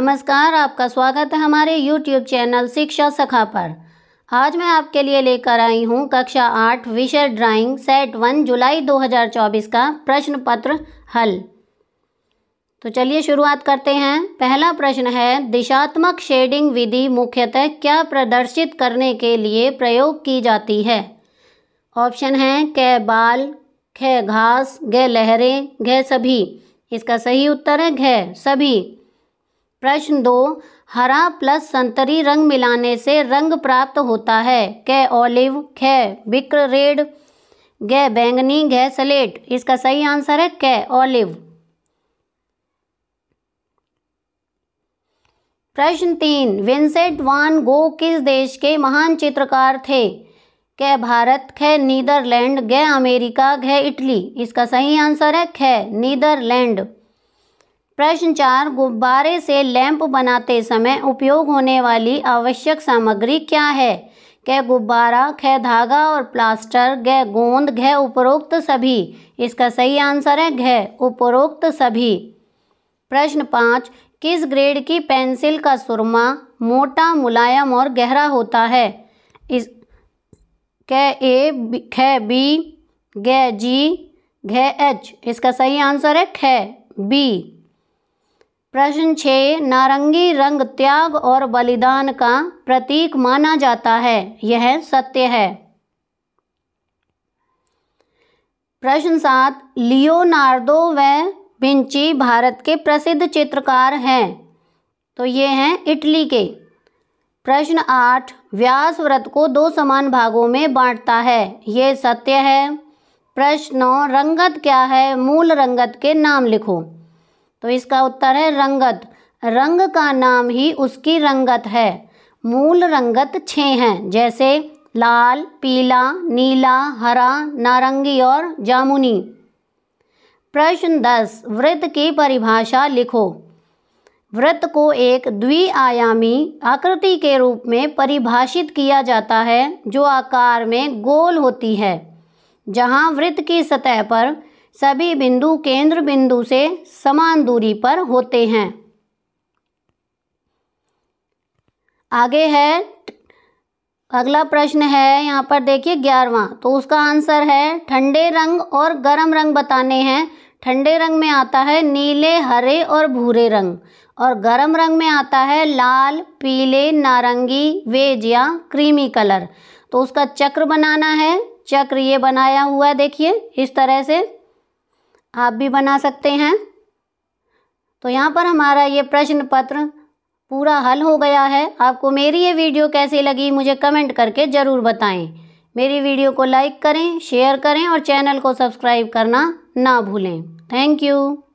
नमस्कार आपका स्वागत है हमारे YouTube चैनल शिक्षा सखा पर आज मैं आपके लिए लेकर आई हूँ कक्षा आठ विषय ड्राइंग सेट वन जुलाई 2024 का प्रश्न पत्र हल तो चलिए शुरुआत करते हैं पहला प्रश्न है दिशात्मक शेडिंग विधि मुख्यतः क्या प्रदर्शित करने के लिए प्रयोग की जाती है ऑप्शन है कै बाल खे घास घ लहरें घ सभी इसका सही उत्तर है घ सभी प्रश्न दो हरा प्लस संतरी रंग मिलाने से रंग प्राप्त होता है क ऑलिव ख बिक्र रेड ग बैंगनी घ सलेट इसका सही आंसर है क ऑलिव प्रश्न तीन विंसेंट वान गो किस देश के महान चित्रकार थे क भारत ख नीदरलैंड ग अमेरिका घ इटली इसका सही आंसर है ख नीदरलैंड प्रश्न चार गुब्बारे से लैंप बनाते समय उपयोग होने वाली आवश्यक सामग्री क्या है क गुब्बारा ख धागा और प्लास्टर ग गोंद घ उपरोक्त सभी इसका सही आंसर है घ उपरोक्त सभी प्रश्न पाँच किस ग्रेड की पेंसिल का सुरमा मोटा मुलायम और गहरा होता है इस क ए ख बी ग जी घ एच इसका सही आंसर है ख बी प्रश्न छः नारंगी रंग त्याग और बलिदान का प्रतीक माना जाता है यह सत्य है प्रश्न सात लियोनार्डो व विंची भारत के प्रसिद्ध चित्रकार हैं तो ये हैं इटली के प्रश्न आठ व्यास व्रत को दो समान भागों में बांटता है ये सत्य है प्रश्न नौ रंगत क्या है मूल रंगत के नाम लिखो तो इसका उत्तर है रंगत रंग का नाम ही उसकी रंगत है मूल रंगत छः हैं जैसे लाल पीला नीला हरा नारंगी और जामुनी प्रश्न दस वृत्त की परिभाषा लिखो वृत्त को एक द्विआयामी आकृति के रूप में परिभाषित किया जाता है जो आकार में गोल होती है जहाँ वृत्त की सतह पर सभी बिंदु केंद्र बिंदु से समान दूरी पर होते हैं आगे है अगला प्रश्न है यहाँ पर देखिए ग्यारहवा तो उसका आंसर है ठंडे रंग और गर्म रंग बताने हैं ठंडे रंग में आता है नीले हरे और भूरे रंग और गर्म रंग में आता है लाल पीले नारंगी वेज या क्रीमी कलर तो उसका चक्र बनाना है चक्र ये बनाया हुआ है देखिए इस तरह से आप भी बना सकते हैं तो यहाँ पर हमारा ये प्रश्न पत्र पूरा हल हो गया है आपको मेरी ये वीडियो कैसी लगी मुझे कमेंट करके ज़रूर बताएं मेरी वीडियो को लाइक करें शेयर करें और चैनल को सब्सक्राइब करना ना भूलें थैंक यू